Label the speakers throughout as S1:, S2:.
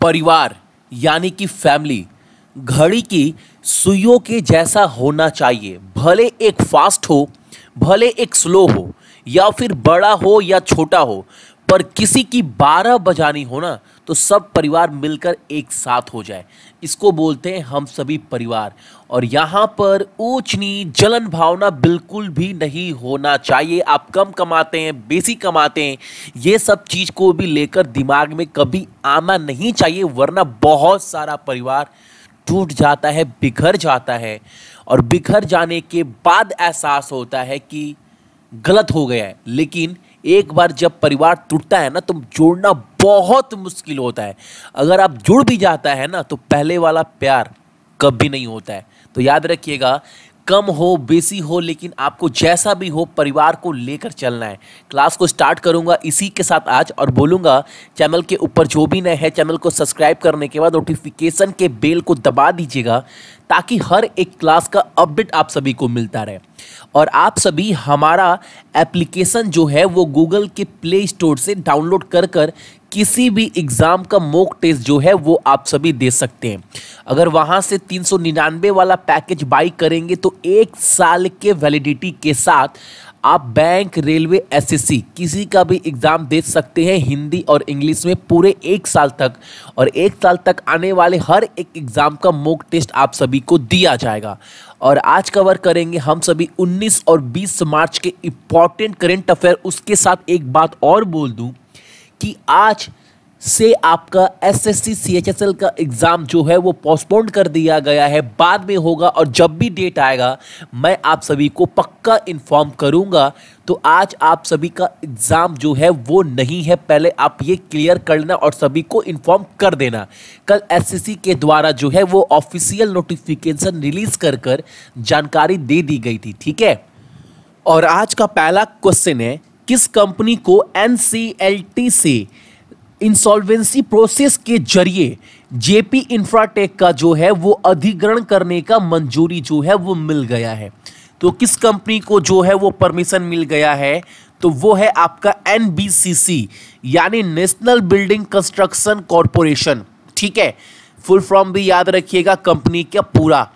S1: परिवार यानी कि फैमिली घड़ी की सुइयों के जैसा होना चाहिए भले एक फास्ट हो भले एक स्लो हो या फिर बड़ा हो या छोटा हो पर किसी की बारह बजानी हो ना तो सब परिवार मिलकर एक साथ हो जाए इसको बोलते हैं हम सभी परिवार और यहाँ पर ऊंच नीच जलन भावना बिल्कुल भी नहीं होना चाहिए आप कम कमाते हैं बेसी कमाते हैं ये सब चीज़ को भी लेकर दिमाग में कभी आना नहीं चाहिए वरना बहुत सारा परिवार टूट जाता है बिखर जाता है और बिखर जाने के बाद एहसास होता है कि गलत हो गया है लेकिन एक बार जब परिवार टूटता है ना तो जोड़ना बहुत मुश्किल होता है अगर आप जुड़ भी जाता है ना तो पहले वाला प्यार कभी नहीं होता है तो याद रखिएगा कम हो बेसी हो लेकिन आपको जैसा भी हो परिवार को लेकर चलना है क्लास को स्टार्ट करूंगा इसी के साथ आज और बोलूंगा चैनल के ऊपर जो भी नए है चैनल को सब्सक्राइब करने के बाद नोटिफिकेशन के बेल को दबा दीजिएगा ताकि हर एक क्लास का अपडेट आप सभी को मिलता रहे और आप सभी हमारा एप्लीकेशन जो है वो गूगल के प्ले स्टोर से डाउनलोड कर कर किसी भी एग्ज़ाम का मोक टेस्ट जो है वो आप सभी दे सकते हैं अगर वहाँ से तीन सौ निन्यानवे वाला पैकेज बाई करेंगे तो एक साल के वैलिडिटी के साथ आप बैंक रेलवे एसएससी किसी का भी एग्ज़ाम दे सकते हैं हिंदी और इंग्लिश में पूरे एक साल तक और एक साल तक आने वाले हर एक एग्ज़ाम का मोक टेस्ट आप सभी को दिया जाएगा और आज कवर करेंगे हम सभी 19 और 20 मार्च के इम्पॉर्टेंट करेंट अफेयर उसके साथ एक बात और बोल दूँ कि आज से आपका एस एस एल का एग्ज़ाम जो है वो पोस्टपोन कर दिया गया है बाद में होगा और जब भी डेट आएगा मैं आप सभी को पक्का इन्फॉर्म करूंगा तो आज आप सभी का एग्ज़ाम जो है वो नहीं है पहले आप ये क्लियर कर लेना और सभी को इन्फॉर्म कर देना कल एसएससी के द्वारा जो है वो ऑफिशियल नोटिफिकेशन रिलीज़ कर कर जानकारी दे दी गई थी ठीक है और आज का पहला क्वेश्चन है किस कंपनी को एन से इंसॉल्वेंसी प्रोसेस के जरिए जेपी इंफ्राटेक का जो है वो अधिग्रहण करने का मंजूरी जो है वो मिल गया है तो किस कंपनी को जो है वो परमिशन मिल गया है तो वो है आपका एन यानी नेशनल बिल्डिंग कंस्ट्रक्शन कॉरपोरेशन ठीक है फुल फॉर्म भी याद रखिएगा कंपनी का पूरा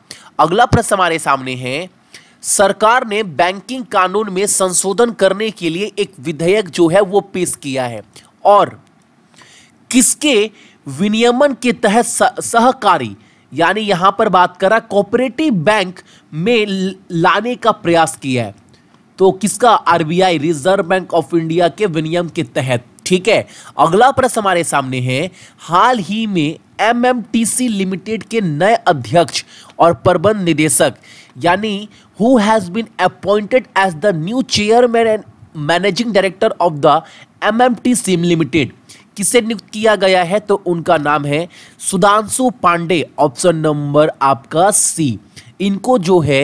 S1: अगला प्रश्न हमारे सामने है सरकार ने बैंकिंग कानून में संशोधन करने के लिए एक विधेयक जो है वो पेश किया है और किसके विनियमन के तहत सहकारी यानी यहां पर बात करा कोऑपरेटिव बैंक में लाने का प्रयास किया है तो किसका RBI reserve bank of India के विनियम के तहत ठीक है अगला प्रश्न हमारे सामने है हाल ही में एमएमटीसी लिमिटेड के नए अध्यक्ष और प्रबंध निदेशक यानी who has been appointed as the new chairman and managing director of the M M T C limited किसे नियुक्त किया गया है तो उनका नाम है सुधांशु पांडे ऑप्शन नंबर आपका सी इनको जो है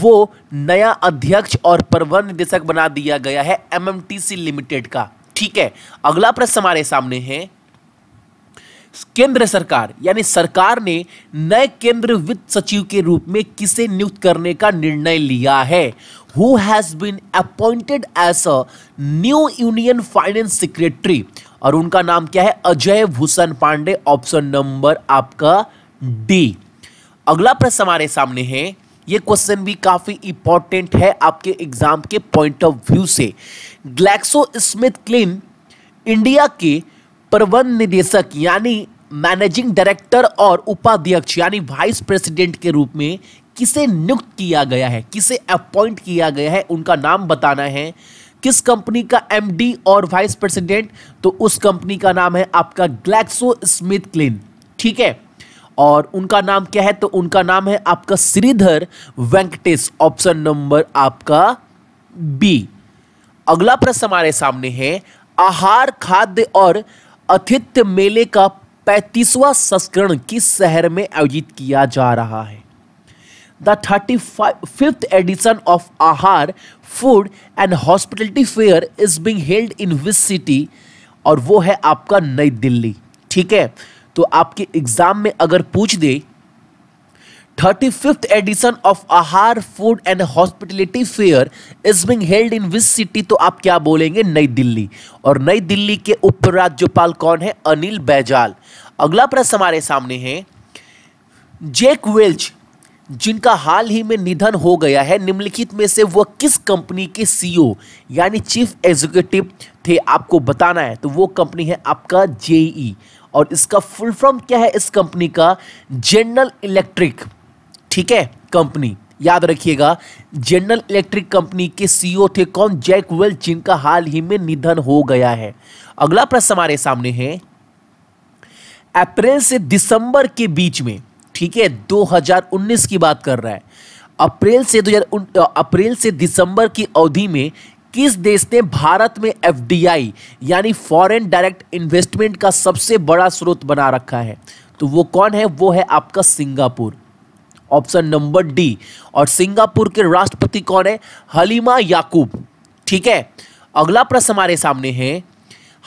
S1: वो नया अध्यक्ष और प्रबंध निदेशक बना दिया गया है M M T C limited का ठीक है अगला प्रश्न हमारे सामने है केंद्र सरकार यानी सरकार ने नए केंद्र वित्त सचिव के रूप में किसे नियुक्त करने का निर्णय लिया है who has been appointed as a new union finance secretary और उनका नाम क्या है अजय भूषण पांडे ऑप्शन नंबर आपका डी अगला प्रश्न हमारे सामने है ये क्वेश्चन भी काफ़ी इंपॉर्टेंट है आपके एग्जाम के पॉइंट ऑफ व्यू से ग्लैक्सो स्मिथ क्लीन इंडिया के प्रबंध निदेशक यानी मैनेजिंग डायरेक्टर और उपाध्यक्ष यानी वाइस प्रेसिडेंट के रूप में किसे नियुक्त किया गया है किसे अपॉइंट किया गया है उनका नाम बताना है किस कंपनी का एमडी और वाइस प्रेसिडेंट तो उस कंपनी का नाम है आपका ग्लैक्सो स्मिथ क्लिन ठीक है और उनका नाम क्या है तो उनका नाम है आपका श्रीधर वेंकटेश ऑप्शन नंबर आपका बी अगला प्रश्न हमारे सामने है आहार खाद्य और अतिथ्य मेले का पैंतीसवां संस्करण किस शहर में आयोजित किया जा रहा है the thirty fifth edition of Aahar food and hospitality fair is being held in which city और वो है आपका नई दिल्ली ठीक है तो आपके एग्जाम में अगर पूछ दे 35th edition of Aahar food and hospitality fair is being held in which city तो आप क्या बोलेंगे नई दिल्ली और नई दिल्ली के उपराज्यपाल कौन है अनिल बैजाल अगला प्रश्न हमारे सामने है जेक वेल्च जिनका हाल ही में निधन हो गया है निम्नलिखित में से वह किस कंपनी के सीईओ e यानी चीफ एग्जीक्यूटिव थे आपको बताना है तो वो कंपनी है आपका जेई e। और इसका फुल फॉर्म क्या है इस कंपनी का जनरल इलेक्ट्रिक ठीक है कंपनी याद रखिएगा जनरल इलेक्ट्रिक कंपनी के सीईओ e थे कौन जैक वेल जिनका हाल ही में निधन हो गया है अगला प्रश्न हमारे सामने है अप्रैल से दिसंबर के बीच में ठीक है 2019 की बात कर रहा है अप्रैल से दो अप्रैल से दिसंबर की अवधि में किस देश ने भारत में एफ यानी फॉरेन डायरेक्ट इन्वेस्टमेंट का सबसे बड़ा स्रोत बना रखा है तो वो कौन है वो है आपका सिंगापुर ऑप्शन नंबर डी और सिंगापुर के राष्ट्रपति कौन है हलीमा याकूब ठीक है अगला प्रश्न हमारे सामने है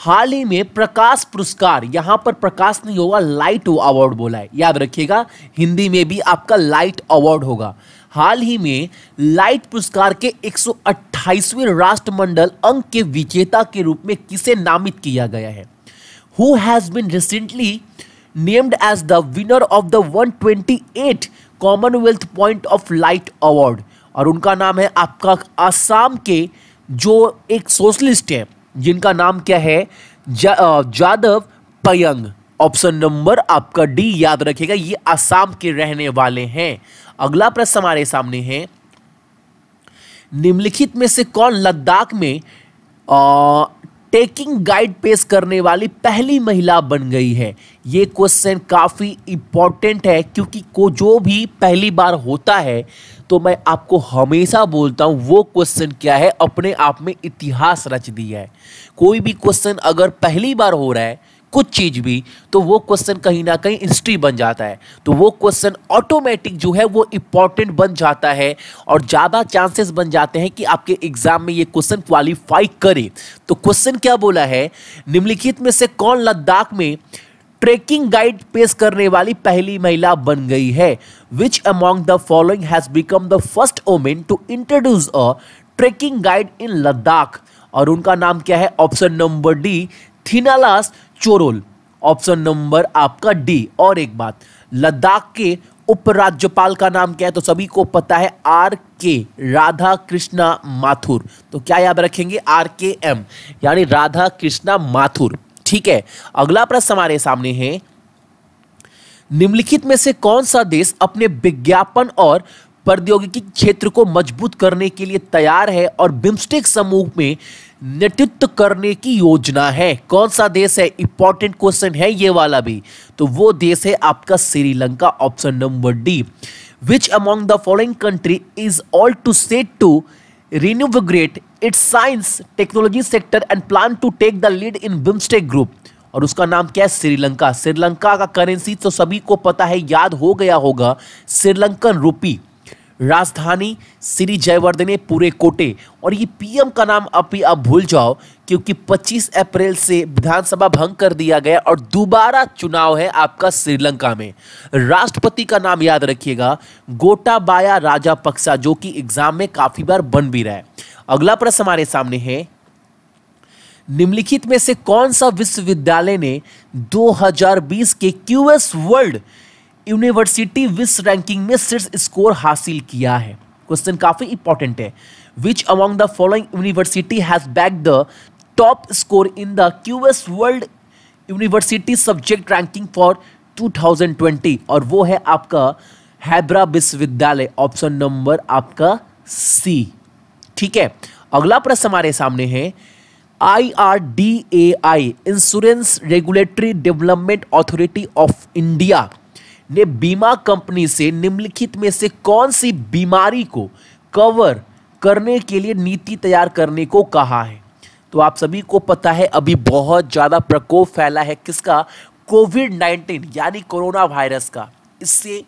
S1: हाल ही में प्रकाश पुरस्कार यहां पर प्रकाश नहीं होगा लाइट अवार्ड बोला है याद रखिएगा हिंदी में भी आपका लाइट अवार्ड होगा हाल ही में लाइट पुरस्कार के 128वें राष्ट्रमंडल अंक के विजेता के रूप में किसे नामित किया गया है who has been recently named as the winner of the 128 Commonwealth point of light award और उनका नाम है आपका आसाम के जो एक सोशलिस्ट है जिनका नाम क्या है जादव पयंग ऑप्शन नंबर आपका डी याद रखेगा ये आसाम के रहने वाले हैं अगला प्रश्न हमारे सामने है निम्नलिखित में से कौन लद्दाख में टेकिंग गाइड पेश करने वाली पहली महिला बन गई है ये क्वेश्चन काफ़ी इम्पॉर्टेंट है क्योंकि को जो भी पहली बार होता है तो मैं आपको हमेशा बोलता हूँ वो क्वेश्चन क्या है अपने आप में इतिहास रच दिया है कोई भी क्वेश्चन अगर पहली बार हो रहा है कुछ चीज़ भी तो वो क्वेश्चन कहीं ना कहीं हिस्ट्री बन जाता है तो वो क्वेश्चन ऑटोमेटिक जो है वो इंपॉर्टेंट बन जाता है और ज़्यादा चांसेस बन जाते हैं कि आपके एग्जाम में ये क्वेश्चन क्वालिफाई करे तो क्वेश्चन क्या बोला है निम्नलिखित में से कौन लद्दाख में ट्रेकिंग गाइड पेश करने वाली पहली महिला बन गई है which among the following has become the first woman to introduce a trekking guide in Ladakh और उनका नाम क्या है option number D Thinlas Chorol option number आपका डी और एक बात लद्दाख के उपराज्यपाल का नाम क्या है तो सभी को पता है आर के राधा कृष्णा माथुर तो क्या याद रखेंगे आर के एम यानी राधा कृष्णा माथुर ठीक है अगला प्रश्न हमारे सामने है निम्नलिखित में से कौन सा देश अपने विज्ञापन और प्रौद्योगिकी क्षेत्र को मजबूत करने के लिए तैयार है और बिम्स्टेक समूह में नेतृत्व करने की योजना है कौन सा देश है इंपॉर्टेंट क्वेश्चन है ये वाला भी तो वो देश है आपका Sri Lanka option number D which among the following country is all to set to reinvigorate its science technology sector and plan to take the lead in BIMSTEC group और उसका नाम क्या है श्रीलंका श्रीलंका का करेंसी तो सभी को पता है याद हो गया होगा श्रीलंकन रूपी राजधानी श्री जयवर्धने पूरे कोटे और ये पीएम का नाम अब भी आप भूल जाओ क्योंकि 25 अप्रैल से विधानसभा भंग कर दिया गया और दोबारा चुनाव है आपका श्रीलंका में राष्ट्रपति का नाम याद रखिएगा गोटाबाया राजा पक्सा जो कि एग्जाम में काफ़ी बार बन भी रहा है अगला प्रश्न हमारे सामने है निम्नलिखित में से कौन सा विश्वविद्यालय ने 2020 के QS world university wise ranking में शीर्ष स्कोर हासिल किया है क्वेश्चन काफ़ी इंपॉर्टेंट है which among the following university has bagged the top score in the Q S world university subject ranking for 2020 और वो है आपका हैबरा विश्वविद्यालय ऑप्शन नंबर आपका सी ठीक है अगला प्रश्न हमारे सामने है I R D A I insurance regulatory development authority of India ने बीमा कंपनी से निम्नलिखित में से कौन सी बीमारी को कवर करने के लिए नीति तैयार करने को कहा है तो आप सभी को पता है अभी बहुत ज़्यादा प्रकोप फैला है किसका कोविड नाइन्टीन यानी कोरोना वायरस का इससे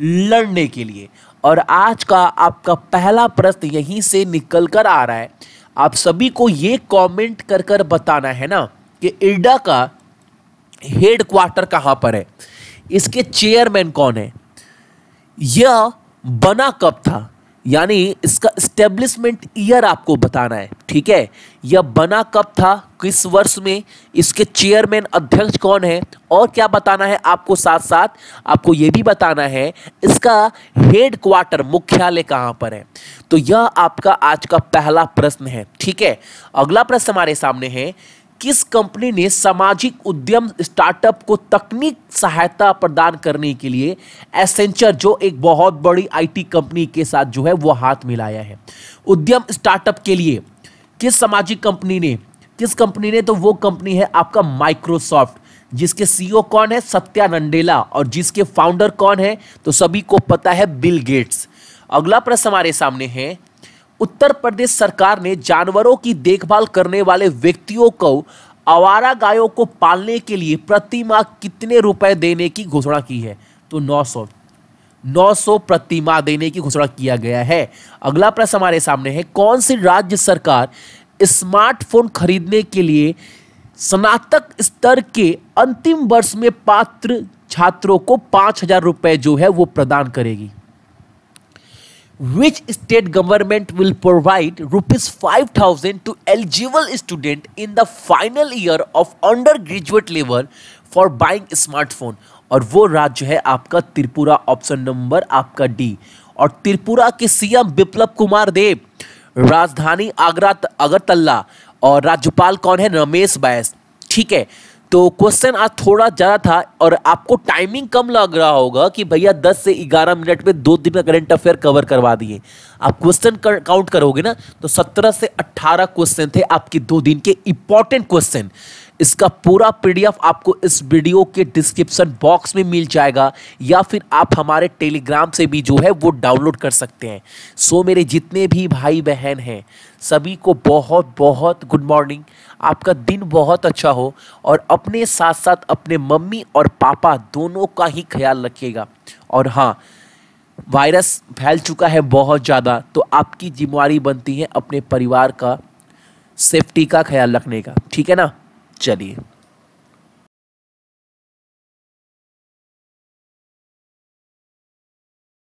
S1: लड़ने के लिए और आज का आपका पहला प्रश्न यहीं से निकल कर आ रहा है आप सभी को ये कमेंट कर कर बताना है ना कि इर्डा का हेडक्वार्टर कहाँ पर है इसके चेयरमैन कौन है यह बना कब था यानी इसका स्टेब्लिशमेंट ईयर आपको बताना है ठीक है यह बना कब था किस वर्ष में इसके चेयरमैन अध्यक्ष कौन है और क्या बताना है आपको साथ साथ आपको यह भी बताना है इसका हेड क्वार्टर मुख्यालय कहां पर है तो यह आपका आज का पहला प्रश्न है ठीक है अगला प्रश्न हमारे सामने है किस कंपनी ने सामाजिक उद्यम स्टार्टअप को तकनीक सहायता प्रदान करने के लिए एसेंचर जो एक बहुत बड़ी आईटी कंपनी के साथ जो है वो हाथ मिलाया है उद्यम स्टार्टअप के लिए किस सामाजिक कंपनी ने किस कंपनी ने तो वो कंपनी है आपका माइक्रोसॉफ्ट जिसके सीईओ e कौन है सत्या नंडेला और जिसके फाउंडर कौन है तो सभी को पता है बिल गेट्स अगला प्रश्न हमारे सामने है उत्तर प्रदेश सरकार ने जानवरों की देखभाल करने वाले व्यक्तियों को आवारा गायों को पालने के लिए प्रति माह कितने रुपए देने की घोषणा की है तो 900 900 प्रति माह देने की घोषणा किया गया है अगला प्रश्न हमारे सामने है कौन सी राज्य सरकार स्मार्टफोन खरीदने के लिए स्नातक स्तर के अंतिम वर्ष में पात्र छात्रों को पाँच हजार रुपये जो है वो प्रदान करेगी which state government will provide rupees 5000 to eligible student in the final year of undergraduate level for buying smartphone और वो राज्य है आपका त्रिपुरा ऑप्शन नंबर आपका डी और त्रिपुरा के सीएम विप्लव कुमार देव राजधानी आगरा अगरतला और राज्यपाल कौन है रमेश बैस ठीक है तो क्वेश्चन आज थोड़ा ज़्यादा था और आपको टाइमिंग कम लग रहा होगा कि भैया 10 से 11 मिनट में दो दिन का करंट अफेयर कवर करवा दिए आप क्वेश्चन कर, काउंट करोगे ना तो 17 से 18 क्वेश्चन थे आपके दो दिन के इंपॉर्टेंट क्वेश्चन इसका पूरा पीडीएफ आपको इस वीडियो के डिस्क्रिप्शन बॉक्स में मिल जाएगा या फिर आप हमारे टेलीग्राम से भी जो है वो डाउनलोड कर सकते हैं सो मेरे जितने भी भाई बहन हैं सभी को बहुत बहुत गुड मॉर्निंग आपका दिन बहुत अच्छा हो और अपने साथ साथ अपने मम्मी और पापा दोनों का ही ख्याल रखिएगा और हाँ वायरस फैल चुका है बहुत ज़्यादा तो आपकी जिम्मेवारी बनती है अपने परिवार का सेफ्टी का ख्याल रखने का ठीक है ना चलिए